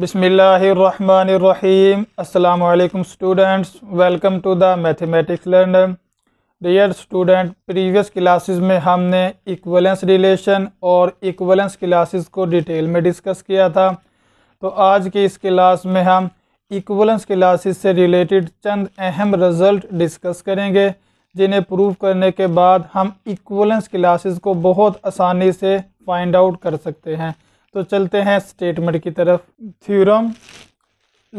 Bismillahirrahmanirrahim. Assalamu alaikum students. Welcome to the mathematics dear student previous classes में हमने equivalence relation और equivalence classes को detail में discuss किया था तो आज की इस क्लास में हम इक्वलेंस क्लासेस से रिलेटेड चंद अहम रिजल्ट डिस्कस करेंगे जिन्हें प्रूव करने के बाद हम इक्वलेंस क्लासेस को बहुत आसानी से फाइंड आउट कर सकते हैं तो चलते हैं स्टेटमेंट की तरफ theorem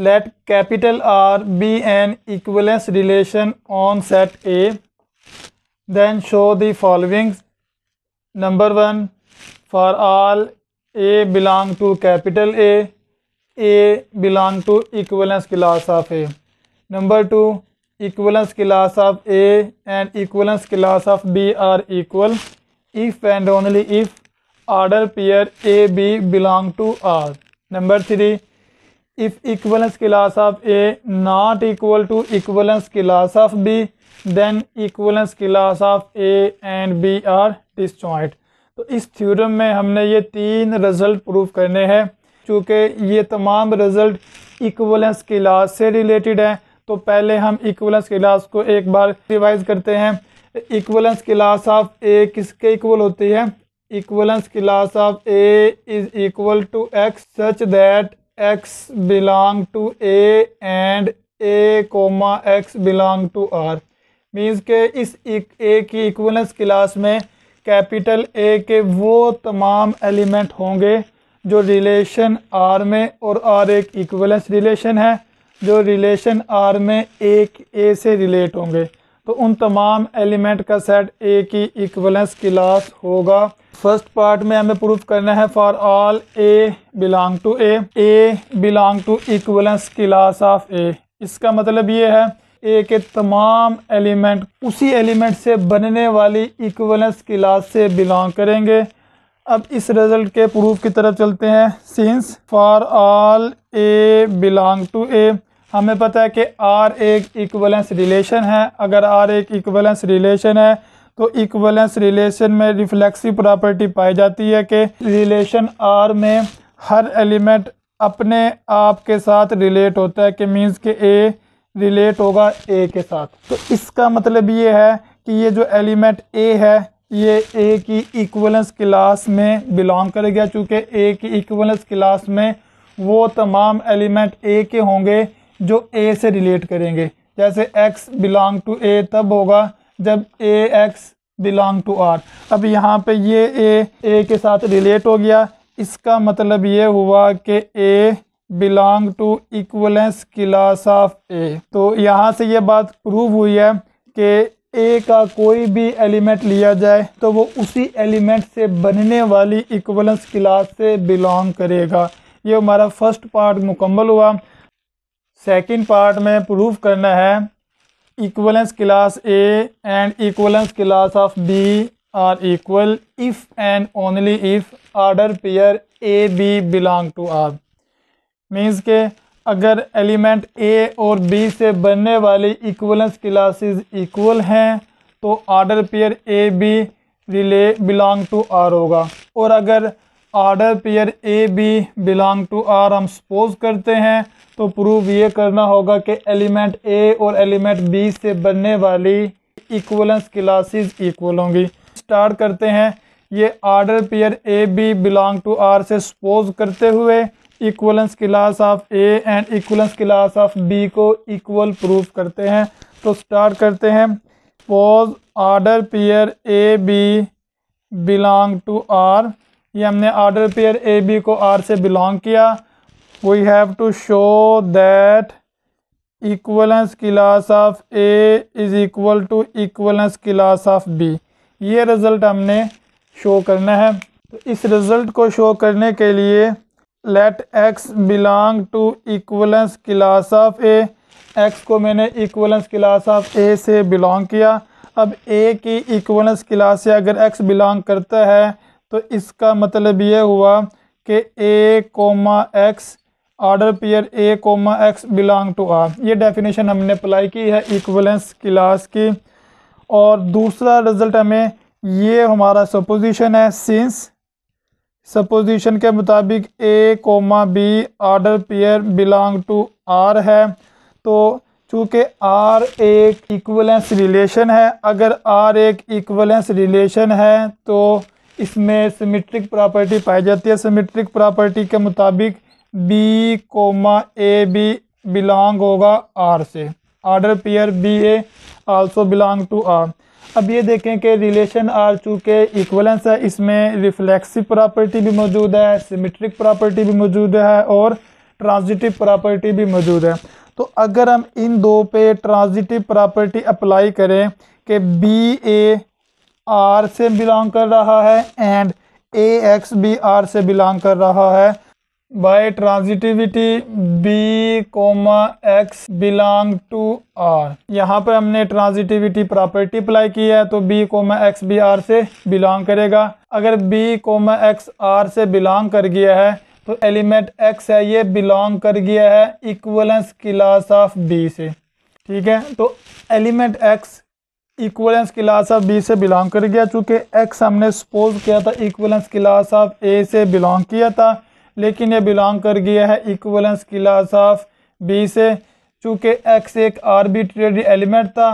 let capital R be an equivalence relation on set A then show the following number one for all A belong to capital A A belong to equivalence class of A number two equivalence class of A and equivalence class of B are equal if and only if order pair A B belong to R number three if equivalence class of A not equal to equivalence class of B then equivalence class of A and B are dis तो इस theorem में हमने ये तीन result prove करने हैं चूँकि ये तमाम रिजल्ट इक्वलेंस क्लास से रिलेटेड है तो पहले हम इक्वलेंस क्लास को एक बार रिवाइज करते हैं इक्वलेंस क्लास ऑफ ए किसके इक्वल होती है equivalence class of A is equal to X such that X belong to A and A comma X belong to R means के इस ए की इक्वलेंस क्लास में कैपिटल ए के वो तमाम एलिमेंट होंगे जो रिलेशन आर में और आर एक इक्वलेंस रिलेशन है जो रिलेशन आर में एक ए से रिलेट होंगे तो उन तमाम एलिमेंट का सेट ए की इक्वलेंस क्लास होगा फर्स्ट पार्ट में हमें प्रूफ करना है for all A belong to A A belong to equivalence class of A इसका मतलब ये है ए के तमाम एलिमेंट उसी एलिमेंट से बनने वाली इक्वलेंस क्लास से बिलोंग करेंगे अब इस रिज़ल्ट के प्रूफ की तरफ चलते हैं since for all A belong to A हमें पता है कि आर एक इक्वलेंस रिलेशन है अगर आर एक इक्वलेंस रिलेशन है तो इक्वलेंस रिलेशन में रिफ्लेक्सिव प्रॉपर्टी पाई जाती है कि रिलेशन आर में हर एलिमेंट अपने आप के साथ रिलेट होता है कि मीन्स के ए रिलेट होगा ए के साथ तो इसका मतलब ये है कि ये जो एलिमेंट ए है ये ए की इक्वलेंस क्लास में बिलोंग करेगा चूँकि ए की इक्वलेंस क्लास में वो तमाम एलिमेंट ए के होंगे जो ए से रिलेट करेंगे जैसे एक्स बिलोंग टू ए तब होगा जब A X belong to R अब यहाँ पे ये ए ए के साथ रिलेट हो गया इसका मतलब ये हुआ कि A belong to equivalence class of A तो यहाँ से ये बात प्रूव हुई है कि ए का कोई भी एलिमेंट लिया जाए तो वो उसी एलिमेंट से बनने वाली इक्वलेंस क्लास से बिलोंग करेगा ये हमारा फर्स्ट पार्ट मुकम्मल हुआ सेकेंड पार्ट में प्रूफ करना है equivalence class A and equivalence class of B are equal if and only if order pair A B belong to R means के अगर एलिमेंट ए और बी से बनने वाली इक्वलेंस क्लासेस इक्वल हैं तो आर्डर पेयर ए बी रिले belong to R होगा और अगर order pair A B belong to R हम सपोज करते हैं तो प्रूव ये करना होगा कि एलिमेंट ए और एलिमेंट बी से बनने वाली इक्वलेंस क्लासेस इक्वल होंगी स्टार्ट करते हैं ये order pair A B belong to R से सपोज करते हुए equivalence class of A and equivalence class of B को इक्वल प्रूव करते हैं तो स्टार्ट करते हैं pose order pair A B belong to R ये हमने आर्डर पेयर ए बी को आर से बिलोंग किया we have to show that equivalence class of A is equal to equivalence class of B ये result हमने show करना है तो इस रिज़ल्ट को शो करने के लिए let X belong to equivalence class of A X को मैंने इक्वलेंस क्लास ऑफ ए से बिलोंग किया अब ए की इक्वलेंस क्लास से अगर एक्स बिलोंग करता है तो इसका मतलब ये हुआ कि A comma X order pair A comma X belong to R ये डेफिनेशन हमने अप्लाई की है इक्वलेंस क्लास की और दूसरा रिजल्ट हमें ये हमारा सपोजिशन है सिंस सपोजिशन के मुताबिक A comma B order pair belong to R है तो चूँकि आर एक इक्वलेंस रिलेशन है अगर आर एक इक्वलेंस रिलेशन है तो इसमें सिमेट्रिक प्रॉपर्टी पाई जाती है सिमेट्रिक प्रॉपर्टी के मुताबिक B comma A B belong होगा आर से order pair B A also belong to R अब ये देखें कि रिलेशन आर चूँकि इक्वलेंस है इसमें रिफ्लेक्सिव प्रॉपर्टी भी मौजूद है सिमेट्रिक प्रॉपर्टी भी मौजूद है और ट्रांजिटिव प्रॉपर्टी भी मौजूद है तो अगर हम इन दो पे ट्रांजिटिव प्रॉपर्टी अप्लाई करें कि बी ए आर से बिलोंग कर रहा है एंड ए एक्स भी आर से बिलोंग कर रहा है by transitivity B comma X belong to R यहाँ पर हमने ट्रांजिटिविटी प्रॉपर्टी अप्लाई की है तो B comma X B R से बिलोंग करेगा अगर बी कोमा एक्स आर से बिलोंग कर गया है तो एलिमेंट एक्स है ये बिलोंग कर गया है इक्वलेंस क्लास ऑफ बी से ठीक है तो element X equivalence class of B से बिलोंग कर गया चूँकि एक्स हमने सपोज किया था इक्वलेंस क्लास ऑफ ए से बिलोंग किया था लेकिन ये बिलोंग कर गया है इक्वलेंस क्लास ऑफ बी से चूँकि एक्स एक आर्बिट्रेरी एलिमेंट था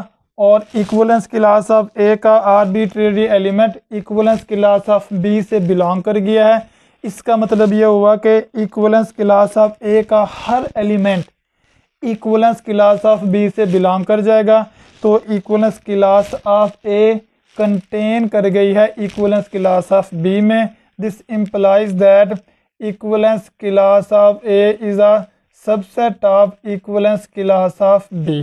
और इक्वलेंस क्लास ऑफ ए का arbitrary element equivalence class of B से बिलोंग कर गया है इसका मतलब ये हुआ कि इक्वलेंस क्लास ऑफ ए का हर element equivalence class of B से बिलोंग कर जाएगा तो equivalence class of A contain कर गई है इक्वलेंस क्लास ऑफ बी में this implies that equivalence class of A is a subset of equivalence class of B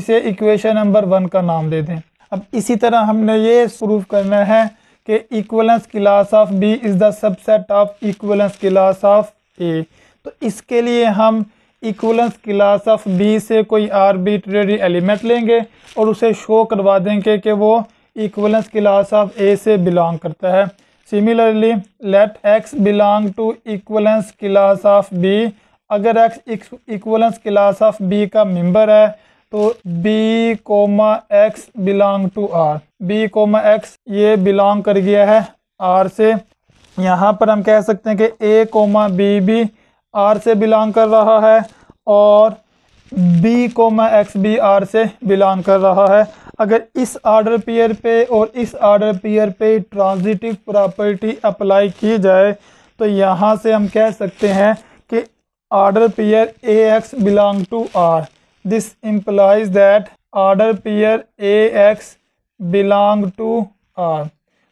इसे इक्वेशन नंबर वन का नाम दे दें अब इसी तरह हमने ये प्रूफ करना है कि equivalence class of B is the subset of equivalence class of A तो इसके लिए हम इक्वलेंस क्लास ऑफ बी से कोई आर्बिट्रेरी एलिमेंट लेंगे और उसे शो करवा देंगे कि वो इक्वलेंस क्लास ऑफ ए से बिलोंग करता है similarly let X belong to equivalence class of B अगर X equivalence class of B का मेंबर है तो B comma X belong to R B comma X ये बिलोंग कर गया है आर से यहाँ पर हम कह सकते हैं कि ए कोमा बी भी आर से बिलोंग कर रहा है और बी को मैं एक्स बी आर से बिलोंग कर रहा है अगर इस आर्डर पेयर पे और इस आर्डर पेयर पे ट्रांजिटिव प्रॉपर्टी अप्लाई की जाए तो यहाँ से हम कह सकते हैं कि order pair A X belong to R this implies that order pair A X belong to R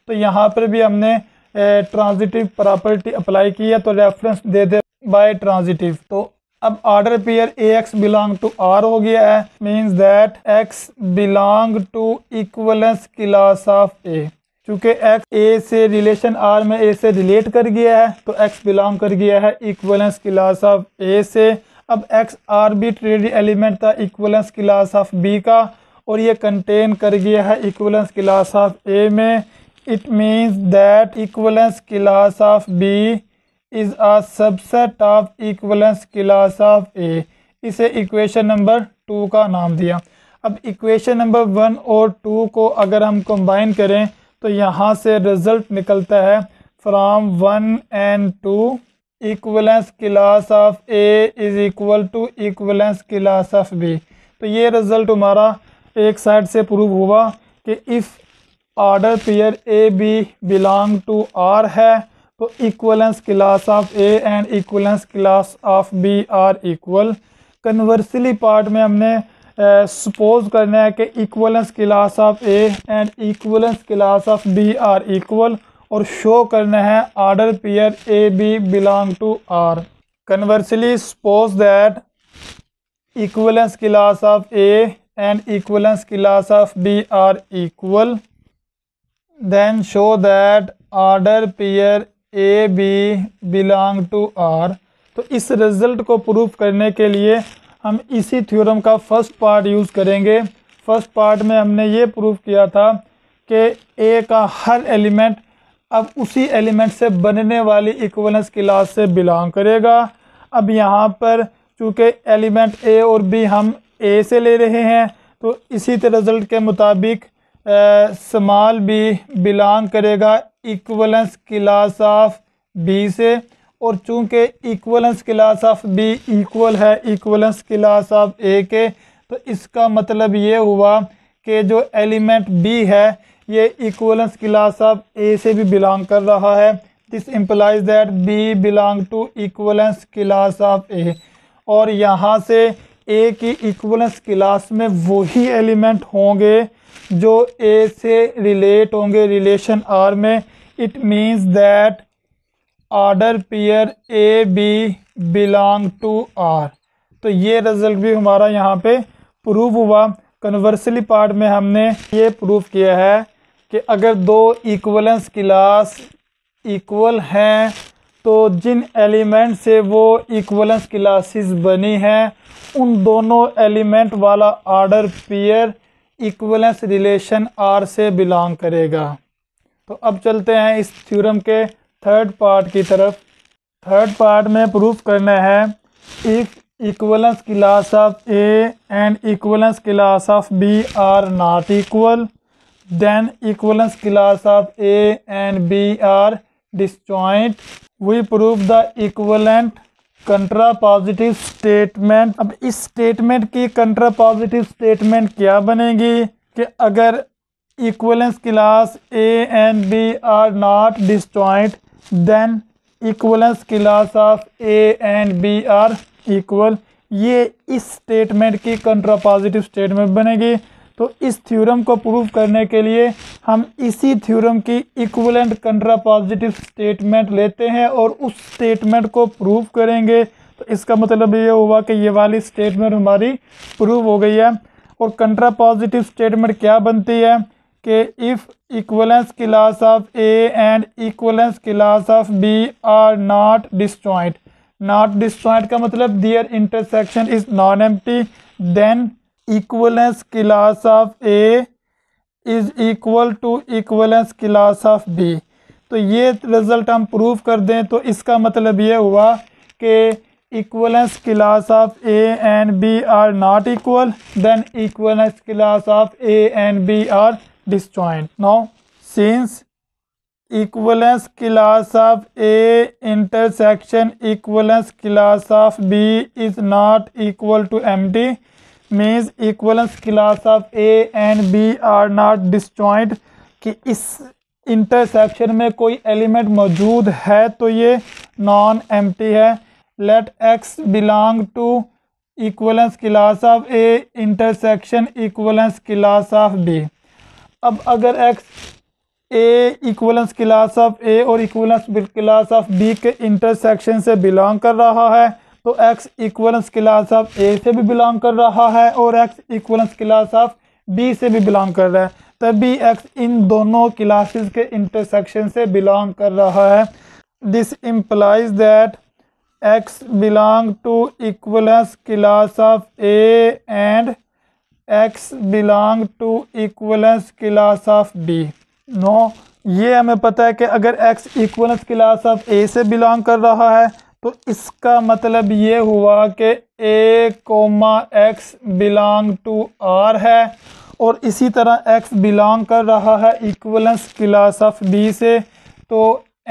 तो यहाँ पर भी हमने ट्रांजिटिव प्रॉपर्टी अप्लाई की है तो रेफरेंस दे दे बाय ट्रांजिटिव तो अब order pair A X belong to R हो गया है means that X belong to equivalence class of A चूँकि एक्स ए से रिलेशन आर में ए से रिलेट कर गया है तो एक्स बिलोंग कर गया है इक्वलेंस क्लास ऑफ ए से अब एक्स आर्बिट्रेरी एलिमेंट था इक्वलेंस क्लास ऑफ बी का और ये कंटेन कर गया है इक्वलेंस क्लास ऑफ ए में it means that equivalence class of B is a subset of equivalence class of A इसे इक्वेशन नंबर टू का नाम दिया अब इक्वेशन नंबर वन और टू को अगर हम कंबाइन करें तो यहाँ से रिज़ल्ट निकलता है from one and two equivalence class of A is equal to equivalence class of B तो ये रिज़ल्ट हमारा एक साइड से प्रूव हुआ कि if order pair A B belong to R है तो equivalence class of A and equivalence class of B are equal conversely part में हमने सपोज uh, करना है कि equivalence class of A and equivalence class of B are equal और show करना है order pair A B belong to R conversely suppose that equivalence class of A and equivalence class of B are equal then show that order pair A B belong to R तो इस result को proof करने के लिए हम इसी theorem का first part use करेंगे फर्स्ट पार्ट में हमने ये प्रूफ किया था कि ए का हर एलिमेंट अब उसी एलिमेंट से बनने वाली इक्वलेंस क्लास से बिलोंग करेगा अब यहाँ पर चूँकि एलिमेंट ए और बी हम ए से ले रहे हैं तो इसी तरह रिज़ल्ट के मुताबिक स्मॉल बी बिलोंग करेगा इक्वलेंस क्लास ऑफ बी से और चूंकि equivalence class of B equal है इक्वलेंस क्लास ऑफ ए के तो इसका मतलब ये हुआ कि जो एलिमेंट बी है ये इक्वलेंस क्लास ऑफ ए से भी बिलोंग कर रहा है this implies that B belong to equivalence class of A और यहाँ से ए की इक्वलेंस क्लास में वही एलिमेंट होंगे जो ए से रिलेट होंगे रिलेशन आर में it means that order pair A B belong to R तो ये रिजल्ट भी हमारा यहाँ पे प्रूव हुआ कन्वर्सली पार्ट में हमने ये प्रूव किया है कि अगर दो इक्वलेंस क्लास इक्वल हैं तो जिन एलिमेंट से वो इक्वलेंस क्लासेस बनी हैं उन दोनों एलिमेंट वाला order pair equivalence relation R से बिलोंग करेगा तो अब चलते हैं इस थ्योरम के थर्ड पार्ट की तरफ थर्ड पार्ट में प्रूफ करना है if equivalence class of A and equivalence class of B are not equal then equivalence class of A and B are disjoint we prove the equivalent contrapositive statement अब इस statement की कंट्रा contrapositive statement क्या बनेगी कि अगर equivalence class A and B are not disjoint then equivalence class of A and B are equal ये इस statement की कंट्रा पॉजिटिव स्टेटमेंट बनेगी तो इस थ्योरम को प्रूव करने के लिए हम इसी थ्योरम की इक्वलेंट कंट्रा पॉजिटिव स्टेटमेंट लेते हैं और उस स्टेटमेंट को प्रूव करेंगे तो इसका मतलब ये हुआ कि ये वाली स्टेटमेंट हमारी प्रूव हो गई है और कंट्रा पॉजिटिव स्टेटमेंट क्या बनती है कि if equivalence class of A and equivalence class of B are not disjoint not disjoint का मतलब their intersection is nonempty then equivalence class of A is equal to equivalence class of B तो ये result हम prove कर दें तो इसका मतलब ये हुआ कि equivalence class of A and B are not equal then equivalence class of A and B are disjoint now since equivalence class of A intersection equivalence class of B is not equal to empty means equivalence class of A and B are not disjoint कि इस intersection में कोई element मौजूद है तो ये non empty है let X belong to equivalence class of A intersection equivalence class of B अब अगर X A equivalence class of A और इक्वलेंस क्लास ऑफ बी के इंटरसेक्शन से बिलोंग कर रहा है तो X equivalence class of A से भी बिलोंग कर रहा है और X equivalence class of B से भी बिलोंग कर रहा है तभी एक्स इन दोनों क्लासेस के इंटरसेक्शन से बिलोंग कर रहा है this implies that X belong to equivalence class of A and X belong to equivalence class of B no ये हमें पता है कि अगर X equivalence class of A से बिलोंग कर रहा है तो इसका मतलब ये हुआ कि A comma X belong to R है और इसी तरह एक्स बिलोंग कर रहा है इक्वलेंस क्लास ऑफ बी से तो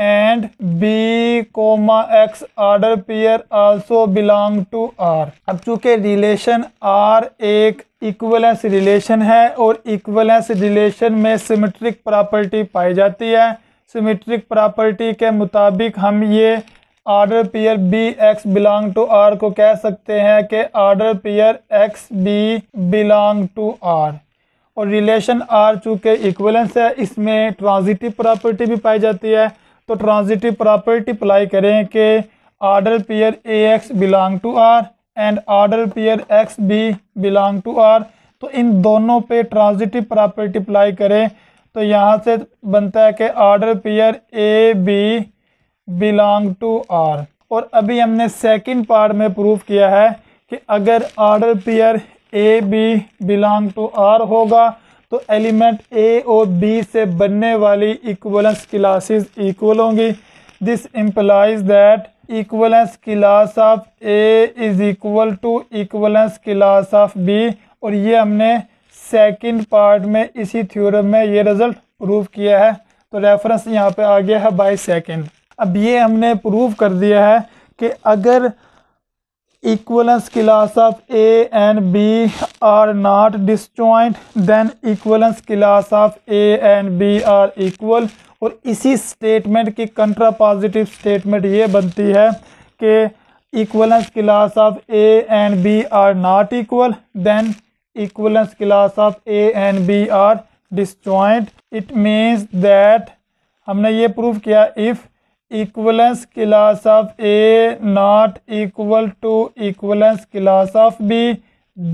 and B comma X order pair also belong to R अब चूँकि रिलेशन आर एक इक्वलेंस रिलेशन है और इक्वलेंस रिलेशन में सिमेट्रिक प्रॉपर्टी पाई जाती है सिमेट्रिक प्रॉपर्टी के मुताबिक हम ये order pair B X belong to R को कह सकते हैं कि order pair X B belong to R और रिलेशन आर चूँकि इक्वलेंस है इसमें ट्रांजिटिव प्रॉपर्टी भी पाई जाती है तो ट्रांजिटिव प्रॉपर्टी अप्लाई करें कि order pair A X belong to R and order pair X B belong to R तो इन दोनों पे ट्रांजिटिव प्रॉपर्टी अप्लाई करें तो यहाँ से बनता है कि order pair A B belong to R और अभी हमने सेकंड पार्ट में प्रूव किया है कि अगर order pair A B belong to R होगा तो एलिमेंट ए और बी से बनने वाली इक्वलेंस क्लासेस इक्वल होंगी this implies that equivalence class of A is equal to equivalence class of B और ये हमने सेकंड पार्ट में इसी थ्योरम में ये रिज़ल्ट प्रूव किया है तो रेफरेंस यहाँ पे आ गया है बाई सेकेंड अब ये हमने प्रूव कर दिया है कि अगर equivalence class of A and B are not disjoint then equivalence class of A and B are equal और इसी स्टेटमेंट की कंट्रा पॉजिटिव स्टेटमेंट ये बनती है कि equivalence class of A and B are not equal then equivalence class of A and B are disjoint it means that हमने ये prove किया if equivalence class of A not equal to equivalence class of B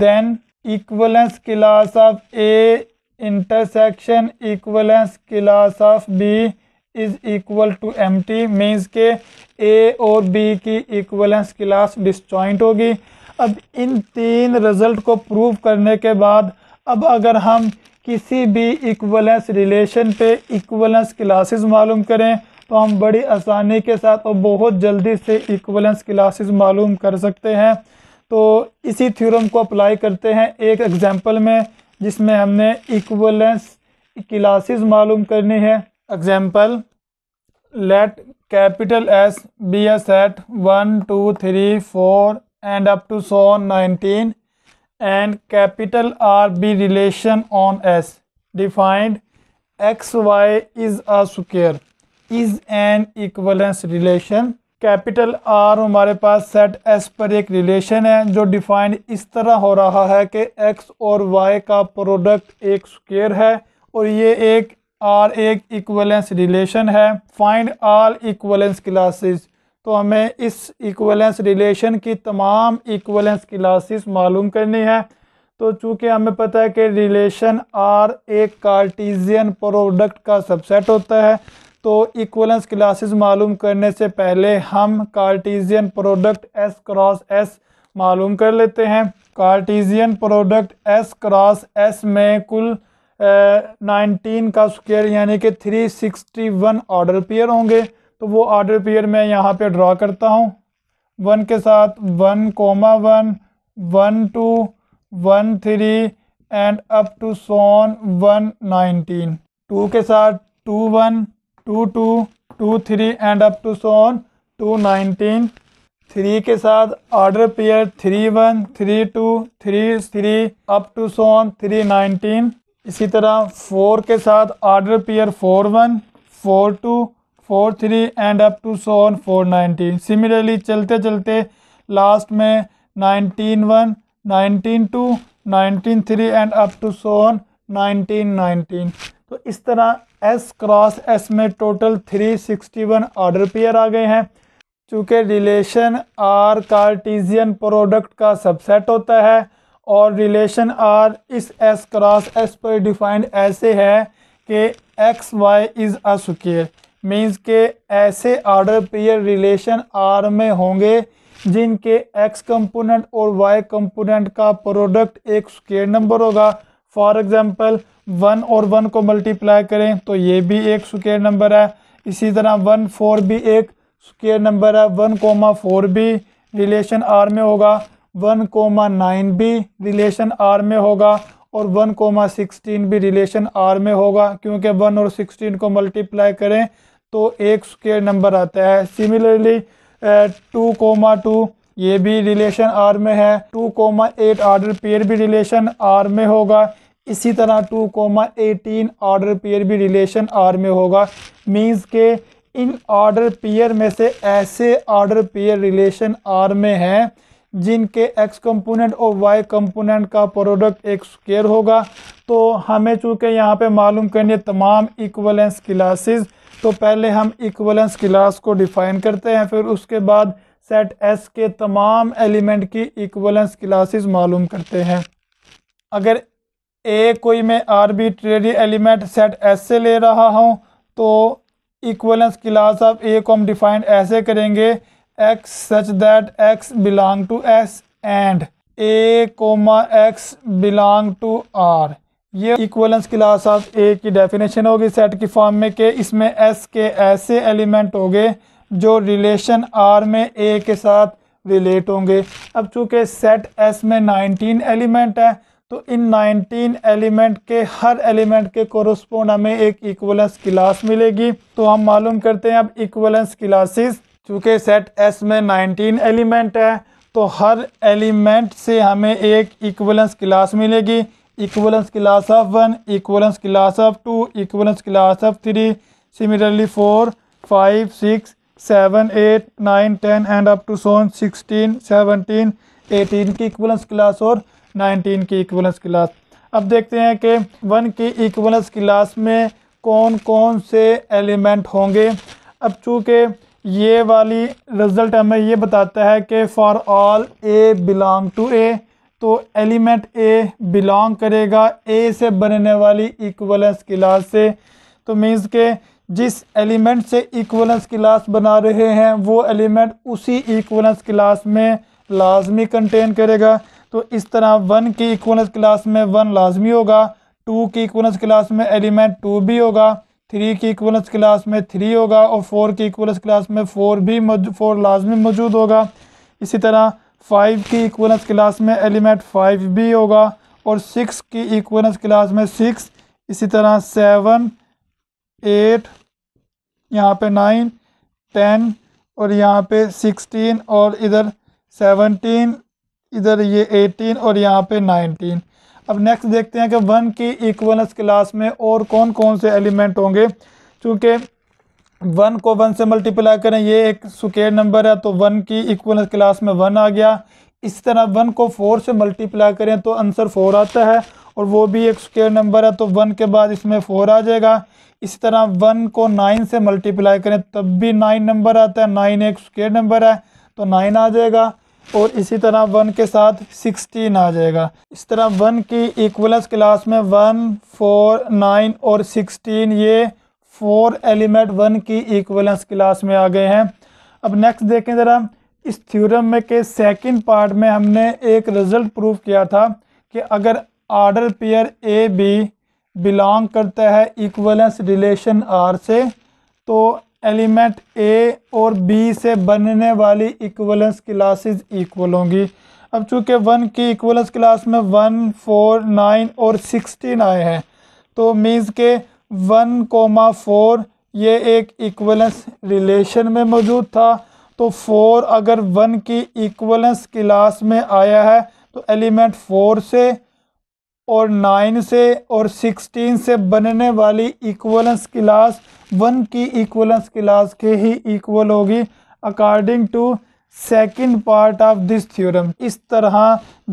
then equivalence class of A intersection equivalence class of B is equal to empty means के A और B की equivalence class disjoint होगी अब इन तीन result को prove करने के बाद अब अगर हम किसी भी इक्वलेंस रिलेशन पे इक्वलेंस क्लासेस मालूम करें तो हम बड़ी आसानी के साथ और बहुत जल्दी से इक्वलेंस क्लासेस मालूम कर सकते हैं तो इसी थ्योरम को अप्लाई करते हैं एक एग्ज़ाम्पल में जिसमें हमने इक्वलेंस क्लासेस मालूम करनी है example let capital S be a set one two three four and up to so nineteen and capital R be relation on S defined X Y is a square is an equivalence relation capital R हमारे पास set S पर एक relation है जो defined इस तरह हो रहा है कि एक्स और वाई का प्रोडक्ट एक स्क्वेयर है और ये एक आर एक इक्वलेंस रिलेशन है फाइंड आल इक्वलेंस क्लासेस तो हमें इस इक्वलेंस रिलेशन की तमाम इक्वलेंस क्लासेस मालूम करनी है तो चूँकि हमें पता है कि रिलेशन आर एक कार्टीजियन प्रोडक्ट का सबसेट होता है तो इक्वलेंस क्लासेस मालूम करने से पहले हम Cartesian product S cross S मालूम कर लेते हैं Cartesian product S cross S में कुल नाइनटीन का स्क्वायर यानी कि three sixty one order pair होंगे तो वो ऑर्डर पेयर मैं यहाँ पे ड्रा करता हूँ वन के साथ one comma one one two one three and up to so on one nineteen two के साथ two one two two two three and up to so on two nineteen three के साथ order pair three one three two three three up to so on three nineteen इसी तरह four के साथ order pair four one four two four three and up to so on four nineteen similarly चलते चलते last में nineteen one nineteen two nineteen three and up to so on nineteen nineteen तो इस तरह एस क्रॉस एस में total 361 order pair आ गए हैं चूँकि रिलेशन आर कार्टीजियन प्रोडक्ट का सबसेट होता है और रिलेशन आर इस एस क्रॉस एस पर डिफाइंड ऐसे है कि X Y is a square means के ऐसे ऑर्डर पेयर रिलेशन आर में होंगे जिनके एक्स कंपोनेंट और वाई कंपोनेंट का प्रोडक्ट एक स्केयर नंबर होगा फॉर एग्ज़ाम्पल वन और वन को मल्टीप्लाई करें तो ये भी एक स्क्र नंबर है इसी तरह वन फोर भी एक स्क्र नंबर है वन कोमा फोर भी रिलेशन आर में होगा वन कोमा नाइन भी रिलेशन आर में होगा और वन कोमा सिक्सटीन भी रिलेशन आर में होगा क्योंकि वन और सिक्सटीन को मल्टीप्लाई करें तो एक स्क्र नंबर आता है सिमिलरली टू कोमा टू ये भी रिलेशन आर में है two comma eight order pair भी रिलेशन आर में होगा इसी तरह two comma eighteen order pair भी रिलेशन आर में होगा मीन्स के इन ऑर्डर पेयर में से ऐसे ऑर्डर पेयर रिलेशन आर में हैं जिनके एक्स कंपोनेंट और वाई कंपोनेंट का प्रोडक्ट एक स्क्वेयर होगा तो हमें चूँकि यहाँ पे मालूम करनी तमाम इक्वलेंस क्लासेस तो पहले हम इक्वलेंस क्लास को डिफ़ाइन करते हैं फिर उसके बाद सेट एस के तमाम एलिमेंट की इक्वलेंस क्लासेस मालूम करते हैं अगर ए कोई मैं आर्बिट्रेरी एलिमेंट सेट एस से ले रहा हूँ तो इक्वलेंस क्लास ऑफ ए को हम डिफाइन ऐसे करेंगे X such that X belong to S and A comma X belong to R ये इक्वलेंस क्लास ऑफ ए की डेफिनेशन होगी सेट की फॉर्म में कि इसमें एस के ऐसे एलिमेंट होंगे जो रिलेशन आर में ए के साथ रिलेट होंगे अब चूंकि सेट एस में नाइनटीन एलिमेंट है तो इन 19 एलिमेंट के हर एलिमेंट के कोरस्पोंड हमें एक इक्वलेंस क्लास मिलेगी तो हम मालूम करते हैं अब इक्वलेंस क्लासेस चूँकि सेट एस में 19 एलिमेंट है तो हर एलिमेंट से हमें एक इक्वलेंस क्लास मिलेगी equivalence class of one equivalence class of two equivalence class of three similarly four five six seven eight nine ten and up to so on sixteen seventeen eighteen की equivalence class और nineteen की equivalence class अब देखते हैं कि one की equivalence class में कौन कौन से एलिमेंट होंगे अब चूँकि ये वाली रिज़ल्ट हमें ये बताता है कि for all A belong to A तो एलिमेंट ए बिलोंग करेगा ए से बनने वाली इक्वलेंस क्लास से तो मीन्स के जिस एलिमेंट से इक्वलेंस क्लास बना रहे हैं वो एलिमेंट उसी इक्वलेंस क्लास में लाजमी कंटेन करेगा तो इस तरह वन की इक्वलेंस क्लास में वन लाजमी होगा टू की इक्वल्स क्लास में एलिमेंट टू भी होगा थ्री की इक्वल्स क्लास में थ्री होगा और फोर की इक्वल्स क्लास में फ़ोर भी फोर लाजमी मौजूद होगा इसी तरह फाइव की इक्वल्स क्लास में एलिमेंट फाइव भी होगा और सिक्स की इक्वल्स क्लास में सिक्स इसी तरह सेवन एट यहाँ पे नाइन टेन और यहाँ पे सिक्सटीन और इधर सेवनटीन इधर ये 18 और यहाँ पे 19 अब नेक्स्ट देखते हैं कि वन की इक्वलस क्लास में और कौन कौन से एलिमेंट होंगे चूँकि वन को वन से मल्टीप्लाई करें ये एक सुकेर नंबर है तो वन की इक्वलस क्लास में वन आ गया इस तरह वन को फोर से मल्टीप्लाई करें तो आंसर फोर आता है और वो भी एक स्केयर नंबर है तो वन के बाद इसमें फोर आ जाएगा इस तरह वन को नाइन से मल्टीप्लाई करें तब भी नाइन नंबर आता है नाइन एक स्केयर नंबर है तो नाइन आ जाएगा और इसी तरह वन के साथ सिक्सटीन आ जाएगा इस तरह वन की इक्वलस क्लास में वन फोर नाइन और सिक्सटीन ये फोर एलिमेंट वन की इक्वलेंस क्लास में आ गए हैं अब नेक्स्ट देखें ज़रा इस थ्योरम में के सेकंड पार्ट में हमने एक रिज़ल्ट प्रूव किया था कि अगर order pair A B belong करता है इक्वलेंस रिलेशन आर से तो एलिमेंट ए और बी से बनने वाली इक्वलेंस क्लासेस इक्वल होंगी अब चूंकि वन की इक्वलेंस क्लास में वन फोर नाइन और सिक्सटीन आए हैं तो मीन्स के वन कोमा फोर ये एक इक्वलेंस रिलेशन में मौजूद था तो फोर अगर वन की इक्वलेंस क्लास में आया है तो एलिमेंट फोर से और नाइन से और सिक्सटीन से बनने वाली इक्वलेंस क्लास वन की इक्वलेंस क्लास के ही इक्वल होगी according to second part of this theorem इस तरह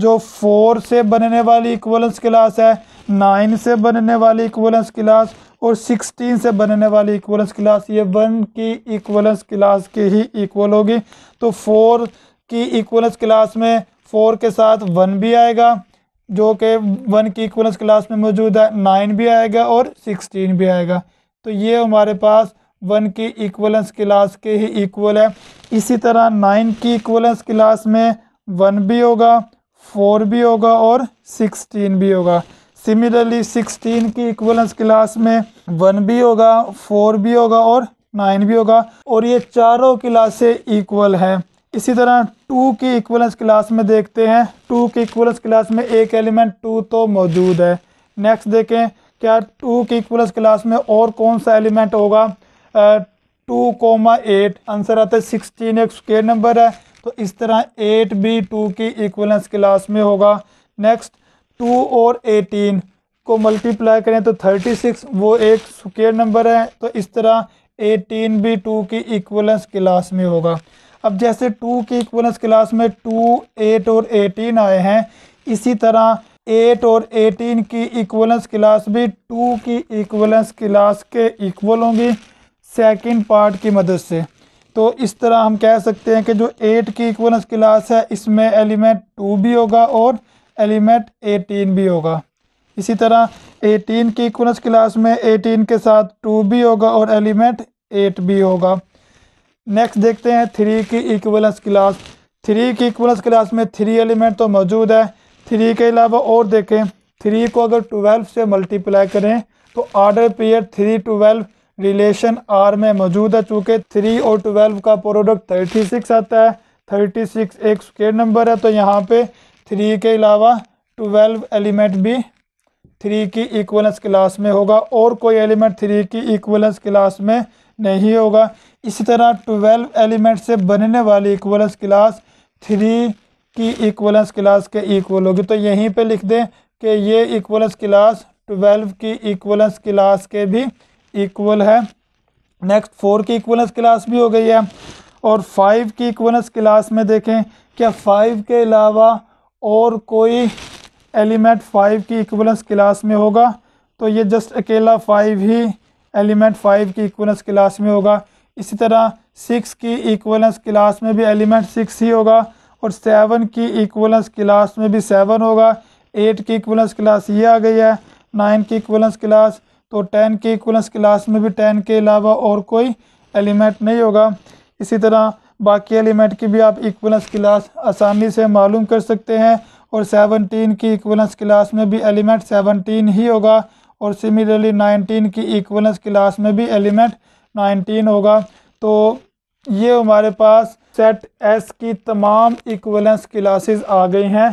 जो फोर से बनने वाली इक्वलेंस क्लास है नाइन से बनने वाली इक्वलेंस क्लास और सिक्सटीन से बनने वाली इक्वलेंस क्लास ये वन की इक्वलेंस क्लास के ही इक्वल होगी तो फोर की इक्वलेंस क्लास में फोर के साथ वन भी आएगा जो कि वन की इक्वलेंस क्लास में मौजूद है नाइन भी आएगा और सिक्सटीन भी आएगा तो ये हमारे पास वन की इक्वलेंस क्लास के ही इक्वल है इसी तरह नाइन की इक्वलेंस क्लास में वन भी होगा फोर भी होगा और सिक्सटीन भी होगा सिमिलरली सिक्सटीन की इक्वलेंस क्लास में वन भी होगा फोर भी होगा और नाइन भी होगा और ये चारों क्लासें इक्वल हैं इसी तरह टू की इक्वलेंस क्लास में देखते हैं टू की इक्वलेंस क्लास में एक एलिमेंट टू तो मौजूद है नेक्स्ट देखें क्या टू की इक्वलेंस क्लास में और कौन सा एलिमेंट होगा टू कोमा एट आंसर आता है सिक्सटीन एक स्केयर नंबर है तो इस तरह एट भी टू की इक्वलेंस क्लास में होगा नेक्स्ट टू और एटीन को मल्टीप्लाई करें तो थर्टी सिक्स वो एक स्केयर नंबर है तो इस तरह एटीन भी टू की इक्वलेंस क्लास में होगा अब जैसे टू की इक्वलेंस क्लास में टू एट और एटीन आए हैं इसी तरह एट और एटीन की इक्वलेंस क्लास भी टू की इक्वलेंस क्लास के इक्वल होंगी सेकंड पार्ट की मदद से तो इस तरह हम कह सकते हैं कि जो एट की इक्वलेंस क्लास है इसमें एलिमेंट टू भी होगा और एलिमेंट एटीन भी होगा इसी तरह एटीन की इक्वलेंस क्लास में एटीन के साथ टू भी होगा और एलिमेंट एट भी होगा नेक्स्ट देखते हैं थ्री की इक्वलेंस क्लास थ्री की इक्वलेंस क्लास में थ्री एलिमेंट तो मौजूद है थ्री के अलावा और देखें थ्री को अगर ट्वेल्व से मल्टीप्लाई करें तो order period three twelve relation R में मौजूद है चूँकि थ्री और ट्वेल्व का प्रोडक्ट थर्टी सिक्स आता है थर्टी सिक्स एक स्केयर नंबर है तो यहाँ पे थ्री के अलावा ट्वेल्व एलिमेंट भी थ्री की इक्वलेंस क्लास में होगा और कोई एलिमेंट थ्री की इक्वलेंस क्लास में नहीं होगा इसी तरह ट्वेल्व एलिमेंट से बनने वाली इक्वलेंस क्लास थ्री की इक्वलेंस क्लास के इक्वल होगी तो यहीं पे लिख दें कि ये इक्वलेंस क्लास ट्वेल्व की इक्वलेंस क्लास के भी इक्वल है नेक्स्ट फोर की इक्वलेंस क्लास भी हो गई है और फाइव की इक्वलेंस क्लास में देखें क्या फाइव के अलावा और कोई एलिमेंट फाइव की इक्वलेंस क्लास में होगा तो ये जस्ट अकेला फाइव ही एलिमेंट फाइव की इक्वलेंस क्लास में होगा इसी तरह सिक्स की इक्वलेंस क्लास में भी एलिमेंट सिक्स ही होगा और सेवन की इक्वलेंस क्लास में भी सेवन होगा एट की इक्वलेंस क्लास ये आ गई है नाइन की इक्वलेंस क्लास तो टेन की इक्वलेंस क्लास में भी टेन के अलावा और कोई एलिमेंट नहीं होगा इसी तरह बाकी एलिमेंट की भी आप इक्वलेंस क्लास आसानी से मालूम कर सकते हैं और सेवनटीन की इक्वलेंस क्लास में भी एलिमेंट सेवनटीन ही होगा और सिमिलरली नाइनटीन की इक्वलेंस क्लास में भी एलिमेंट नाइनटीन होगा तो ये हमारे पास सेट एस की तमाम इक्वलेंस क्लासेस आ गई हैं